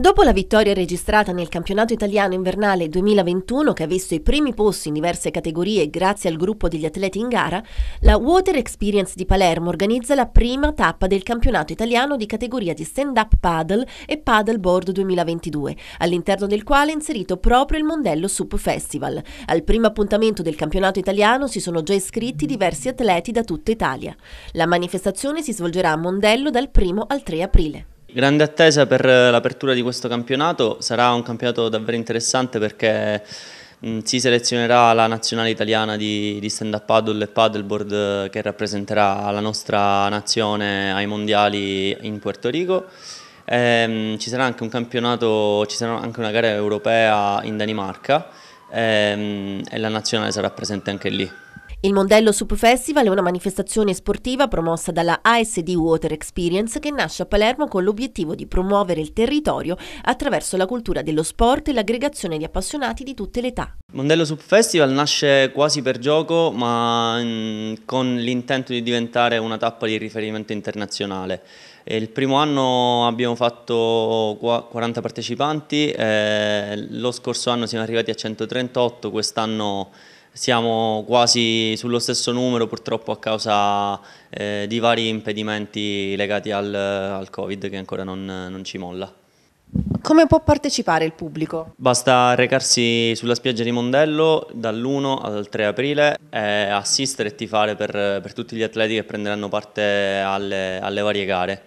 Dopo la vittoria registrata nel campionato italiano invernale 2021, che ha visto i primi posti in diverse categorie grazie al gruppo degli atleti in gara, la Water Experience di Palermo organizza la prima tappa del campionato italiano di categoria di stand-up paddle e paddle board 2022, all'interno del quale è inserito proprio il Mondello Sup Festival. Al primo appuntamento del campionato italiano si sono già iscritti diversi atleti da tutta Italia. La manifestazione si svolgerà a Mondello dal 1 al 3 aprile. Grande attesa per eh, l'apertura di questo campionato, sarà un campionato davvero interessante perché mh, mm, si selezionerà la nazionale italiana di, di stand up paddle e paddleboard eh, che rappresenterà la nostra nazione ai mondiali in Puerto Rico. E, ehm, ci sarà anche un campionato, ci sarà anche una gara europea in Danimarca e, ehm, e la nazionale sarà presente anche lì. Il Mondello Soup Festival è una manifestazione sportiva promossa dalla ASD Water Experience che nasce a Palermo con l'obiettivo di promuovere il territorio attraverso la cultura dello sport e l'aggregazione di appassionati di tutte le età. Il Mondello Soup Festival nasce quasi per gioco ma mm, con l'intento di diventare una tappa di riferimento internazionale. Il primo anno abbiamo fatto 40 partecipanti, eh, lo scorso anno siamo arrivati a 138, quest'anno siamo quasi sullo stesso numero purtroppo a causa eh, di vari impedimenti legati al, al Covid che ancora non, non ci molla. Come può partecipare il pubblico? Basta recarsi sulla spiaggia di Mondello dall'1 al 3 aprile e assistere e tifare per, per tutti gli atleti che prenderanno parte alle, alle varie gare.